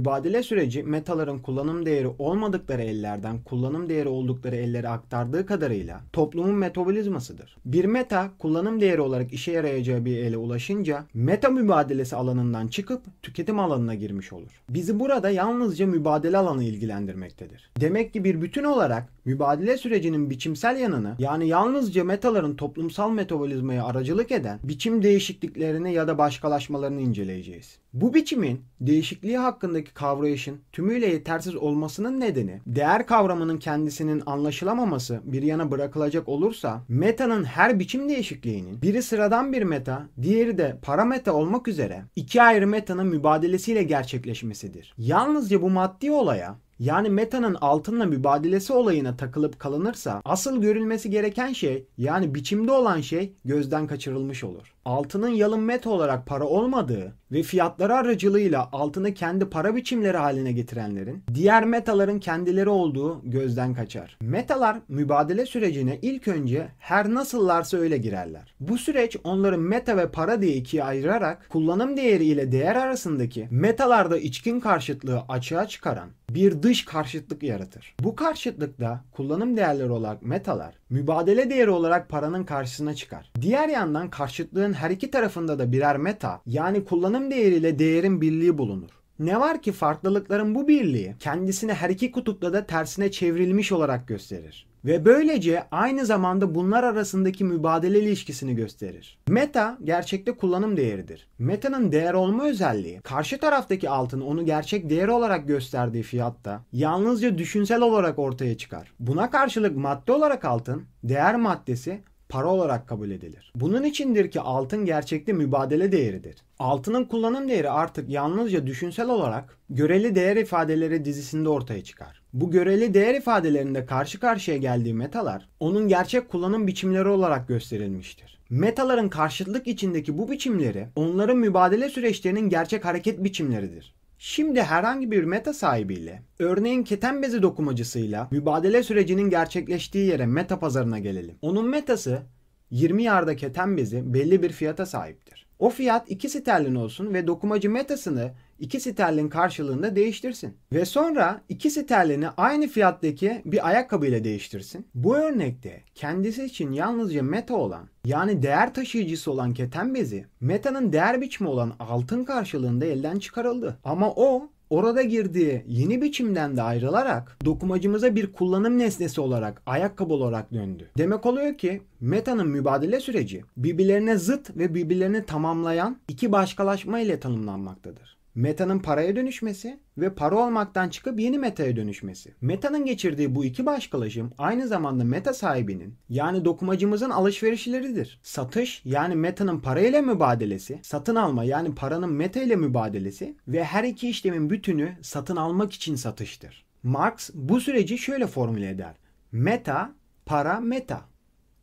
Mübadele süreci metaların kullanım değeri olmadıkları ellerden kullanım değeri oldukları ellere aktardığı kadarıyla toplumun metabolizmasıdır. Bir meta kullanım değeri olarak işe yarayacağı bir ele ulaşınca meta mübadelesi alanından çıkıp tüketim alanına girmiş olur. Bizi burada yalnızca mübadele alanı ilgilendirmektedir. Demek ki bir bütün olarak Mübadele sürecinin biçimsel yanını yani yalnızca metaların toplumsal metabolizmaya aracılık eden biçim değişikliklerini ya da başkalaşmalarını inceleyeceğiz. Bu biçimin değişikliği hakkındaki kavrayışın tümüyle yetersiz olmasının nedeni değer kavramının kendisinin anlaşılamaması bir yana bırakılacak olursa metanın her biçim değişikliğinin biri sıradan bir meta, diğeri de parameta olmak üzere iki ayrı metanın mübadelesiyle gerçekleşmesidir. Yalnızca bu maddi olaya yani metanın altınla mübadelesi olayına takılıp kalınırsa asıl görülmesi gereken şey yani biçimde olan şey gözden kaçırılmış olur altının yalın met olarak para olmadığı ve fiyatları aracılığıyla altını kendi para biçimleri haline getirenlerin diğer metaların kendileri olduğu gözden kaçar. Metalar mübadele sürecine ilk önce her nasıllarsa öyle girerler. Bu süreç onları meta ve para diye ikiye ayırarak kullanım değeri ile değer arasındaki metalarda içkin karşıtlığı açığa çıkaran bir dış karşıtlık yaratır. Bu karşıtlıkta kullanım değerleri olarak metalar mübadele değeri olarak paranın karşısına çıkar. Diğer yandan karşıtlığın Aynanın her iki tarafında da birer meta yani kullanım değeriyle değerin birliği bulunur. Ne var ki farklılıkların bu birliği kendisini her iki kutupta da tersine çevrilmiş olarak gösterir ve böylece aynı zamanda bunlar arasındaki mübadele ilişkisini gösterir. Meta gerçekte kullanım değeridir. Meta'nın değer olma özelliği karşı taraftaki altın onu gerçek değer olarak gösterdiği fiyatta yalnızca düşünsel olarak ortaya çıkar. Buna karşılık madde olarak altın, değer maddesi para olarak kabul edilir. Bunun içindir ki altın gerçekte mübadele değeridir. Altının kullanım değeri artık yalnızca düşünsel olarak göreli değer ifadeleri dizisinde ortaya çıkar. Bu göreli değer ifadelerinde karşı karşıya geldiği metalar onun gerçek kullanım biçimleri olarak gösterilmiştir. Metaların karşıtlık içindeki bu biçimleri onların mübadele süreçlerinin gerçek hareket biçimleridir. Şimdi herhangi bir meta sahibiyle, örneğin keten bezi dokumacısıyla mübadele sürecinin gerçekleştiği yere meta pazarına gelelim. Onun metası 20 yarda keten bezi belli bir fiyata sahiptir. O fiyat 2 sterlin olsun ve dokumacı metasını 2 sterlin karşılığında değiştirsin. Ve sonra 2 sterlini aynı fiyattaki bir ayakkabıyla değiştirsin. Bu örnekte kendisi için yalnızca meta olan yani değer taşıyıcısı olan keten bezi metanın değer biçimi olan altın karşılığında elden çıkarıldı. Ama o orada girdiği yeni biçimden de ayrılarak dokumacımıza bir kullanım nesnesi olarak, ayakkabı olarak döndü. Demek oluyor ki Meta'nın mübadele süreci birbirlerine zıt ve birbirlerini tamamlayan iki başkalaşma ile tanımlanmaktadır metanın paraya dönüşmesi ve para olmaktan çıkıp yeni metaya dönüşmesi. Metanın geçirdiği bu iki başkalaşım aynı zamanda meta sahibinin yani dokumacımızın alışverişleridir. Satış yani metanın parayla mübadelesi, satın alma yani paranın meta ile mübadelesi ve her iki işlemin bütünü satın almak için satıştır. Marx bu süreci şöyle formüle eder. Meta, para, meta.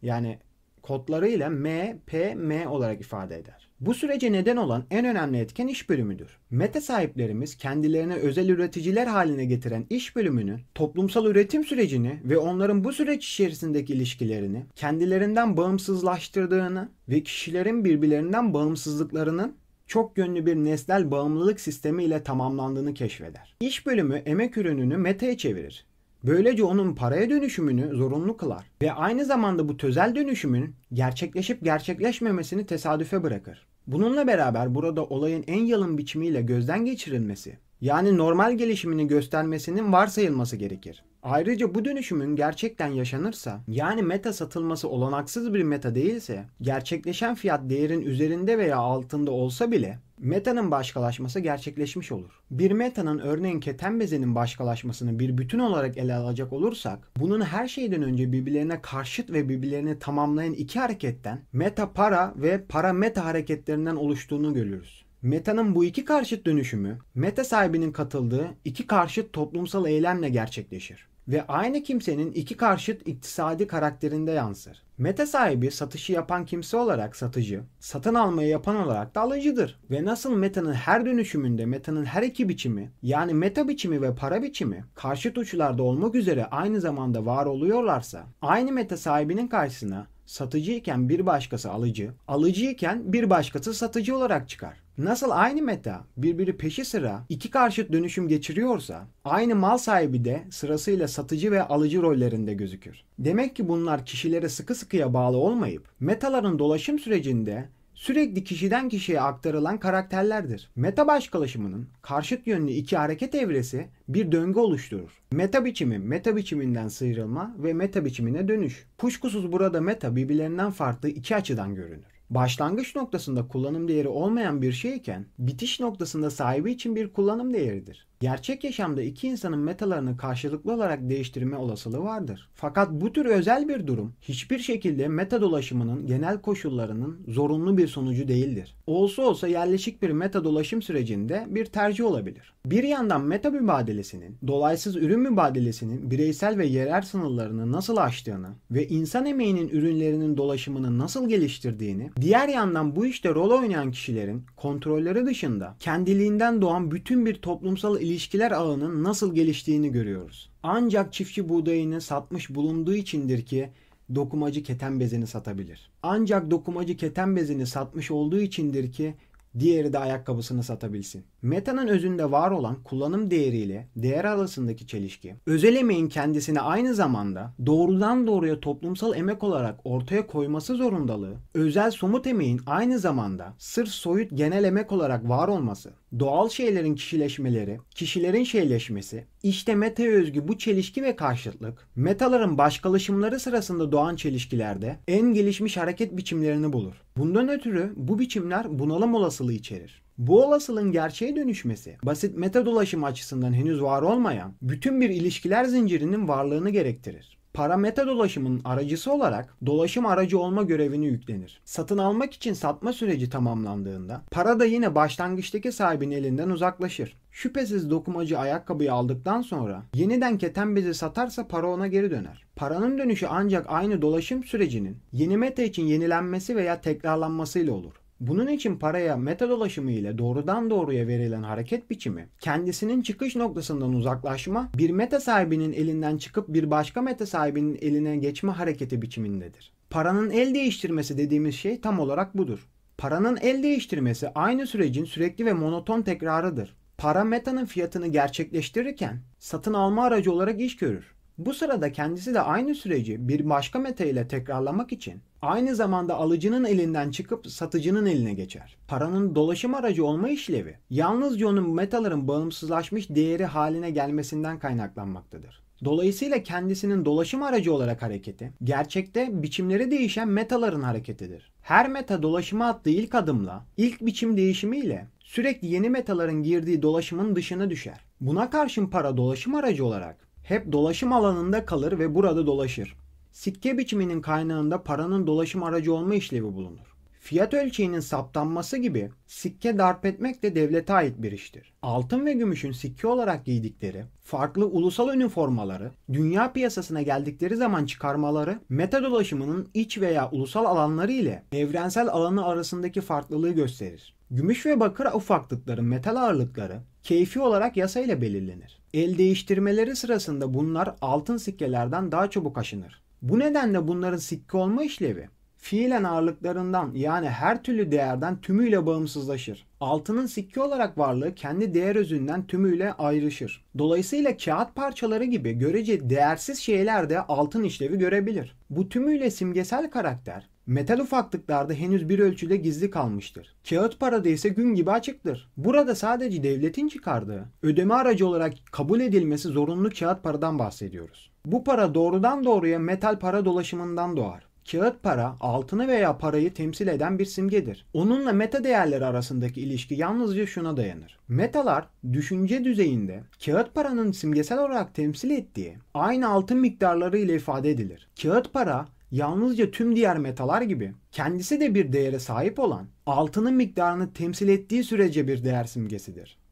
Yani kodlarıyla M, P, M olarak ifade eder. Bu sürece neden olan en önemli etken iş bölümüdür. Meta sahiplerimiz kendilerine özel üreticiler haline getiren iş bölümünü, toplumsal üretim sürecini ve onların bu süreç içerisindeki ilişkilerini kendilerinden bağımsızlaştırdığını ve kişilerin birbirlerinden bağımsızlıklarının çok yönlü bir nesnel bağımlılık sistemi ile tamamlandığını keşfeder. İş bölümü emek ürününü metaya çevirir Böylece onun paraya dönüşümünü zorunlu kılar ve aynı zamanda bu tözel dönüşümün gerçekleşip gerçekleşmemesini tesadüfe bırakır. Bununla beraber burada olayın en yalın biçimiyle gözden geçirilmesi, yani normal gelişimini göstermesinin varsayılması gerekir. Ayrıca bu dönüşümün gerçekten yaşanırsa, yani meta satılması olanaksız bir meta değilse, gerçekleşen fiyat değerin üzerinde veya altında olsa bile metanın başkalaşması gerçekleşmiş olur. Bir metanın örneğin keten bezinin başkalaşmasını bir bütün olarak ele alacak olursak bunun her şeyden önce birbirlerine karşıt ve birbirlerini tamamlayan iki hareketten meta para ve para meta hareketlerinden oluştuğunu görürüz. Meta'nın bu iki karşıt dönüşümü meta sahibinin katıldığı iki karşıt toplumsal eylemle gerçekleşir ve aynı kimsenin iki karşıt iktisadi karakterinde yansır. Meta sahibi satışı yapan kimse olarak satıcı, satın almayı yapan olarak da alıcıdır. Ve nasıl metanın her dönüşümünde metanın her iki biçimi yani meta biçimi ve para biçimi karşıt uçlarda olmak üzere aynı zamanda var oluyorlarsa aynı meta sahibinin karşısına satıcı iken bir başkası alıcı, alıcı iken bir başkası satıcı olarak çıkar. Nasıl aynı meta birbiri peşi sıra iki karşıt dönüşüm geçiriyorsa aynı mal sahibi de sırasıyla satıcı ve alıcı rollerinde gözükür. Demek ki bunlar kişilere sıkı sıkıya bağlı olmayıp metaların dolaşım sürecinde sürekli kişiden kişiye aktarılan karakterlerdir. Meta başkalaşımının karşıt yönlü iki hareket evresi bir döngü oluşturur. Meta biçimi, meta biçiminden sıyrılma ve meta biçimine dönüş. Kuşkusuz burada meta birbirlerinden farklı iki açıdan görünür başlangıç noktasında kullanım değeri olmayan bir şeyken bitiş noktasında sahibi için bir kullanım değeridir. Gerçek yaşamda iki insanın metalarını karşılıklı olarak değiştirme olasılığı vardır. Fakat bu tür özel bir durum hiçbir şekilde meta dolaşımının genel koşullarının zorunlu bir sonucu değildir. Olsa olsa yerleşik bir meta dolaşım sürecinde bir tercih olabilir. Bir yandan meta mübadelesinin, dolaysız ürün mübadelesinin bireysel ve yerel sınırlarını nasıl aştığını ve insan emeğinin ürünlerinin dolaşımını nasıl geliştirdiğini Diğer yandan bu işte rol oynayan kişilerin kontrolleri dışında kendiliğinden doğan bütün bir toplumsal ilişkiler ağının nasıl geliştiğini görüyoruz. Ancak çiftçi buğdayını satmış bulunduğu içindir ki dokumacı keten bezini satabilir. Ancak dokumacı keten bezini satmış olduğu içindir ki diğeri de ayakkabısını satabilsin. Meta'nın özünde var olan kullanım değeriyle değer arasındaki çelişki, özel emeğin kendisini aynı zamanda doğrudan doğruya toplumsal emek olarak ortaya koyması zorundalığı, özel somut emeğin aynı zamanda sırf soyut genel emek olarak var olması, doğal şeylerin kişileşmeleri, kişilerin şeyleşmesi, işte meta özgü bu çelişki ve karşıtlık, metaların başkalaşımları sırasında doğan çelişkilerde en gelişmiş hareket biçimlerini bulur. Bundan ötürü bu biçimler bunalım olasılığı içerir. Bu olasılığın gerçeğe dönüşmesi, basit meta dolaşım açısından henüz var olmayan bütün bir ilişkiler zincirinin varlığını gerektirir. Para meta dolaşımın aracısı olarak dolaşım aracı olma görevini yüklenir. Satın almak için satma süreci tamamlandığında para da yine başlangıçtaki sahibin elinden uzaklaşır. Şüphesiz dokumacı ayakkabıyı aldıktan sonra yeniden keten bezi satarsa para ona geri döner. Paranın dönüşü ancak aynı dolaşım sürecinin yeni meta için yenilenmesi veya tekrarlanmasıyla olur. Bunun için paraya meta dolaşımı ile doğrudan doğruya verilen hareket biçimi, kendisinin çıkış noktasından uzaklaşma, bir meta sahibinin elinden çıkıp bir başka meta sahibinin eline geçme hareketi biçimindedir. Paranın el değiştirmesi dediğimiz şey tam olarak budur. Paranın el değiştirmesi aynı sürecin sürekli ve monoton tekrarıdır. Para metanın fiyatını gerçekleştirirken satın alma aracı olarak iş görür. Bu sırada kendisi de aynı süreci bir başka meta ile tekrarlamak için aynı zamanda alıcının elinden çıkıp satıcının eline geçer. Paranın dolaşım aracı olma işlevi yalnızca onun metaların bağımsızlaşmış değeri haline gelmesinden kaynaklanmaktadır. Dolayısıyla kendisinin dolaşım aracı olarak hareketi, gerçekte biçimleri değişen metaların hareketidir. Her meta dolaşıma attığı ilk adımla, ilk biçim değişimiyle sürekli yeni metaların girdiği dolaşımın dışına düşer. Buna karşın para dolaşım aracı olarak hep dolaşım alanında kalır ve burada dolaşır. Sikke biçiminin kaynağında paranın dolaşım aracı olma işlevi bulunur fiyat ölçeğinin saptanması gibi sikke darp etmek de devlete ait bir iştir. Altın ve gümüşün sikke olarak giydikleri, farklı ulusal üniformaları, dünya piyasasına geldikleri zaman çıkarmaları, meta dolaşımının iç veya ulusal alanları ile evrensel alanı arasındaki farklılığı gösterir. Gümüş ve bakır ufaklıkların metal ağırlıkları keyfi olarak yasayla belirlenir. El değiştirmeleri sırasında bunlar altın sikkelerden daha çabuk aşınır. Bu nedenle bunların sikke olma işlevi fiilen ağırlıklarından yani her türlü değerden tümüyle bağımsızlaşır. Altının sikki olarak varlığı kendi değer özünden tümüyle ayrışır. Dolayısıyla kağıt parçaları gibi görece değersiz şeyler de altın işlevi görebilir. Bu tümüyle simgesel karakter Metal ufaklıklarda henüz bir ölçüde gizli kalmıştır. Kağıt parada ise gün gibi açıktır. Burada sadece devletin çıkardığı, ödeme aracı olarak kabul edilmesi zorunlu kağıt paradan bahsediyoruz. Bu para doğrudan doğruya metal para dolaşımından doğar. Kağıt para altını veya parayı temsil eden bir simgedir. Onunla meta değerleri arasındaki ilişki yalnızca şuna dayanır. Metalar düşünce düzeyinde kağıt paranın simgesel olarak temsil ettiği aynı altın miktarları ile ifade edilir. Kağıt para yalnızca tüm diğer metalar gibi kendisi de bir değere sahip olan altının miktarını temsil ettiği sürece bir değer simgesidir.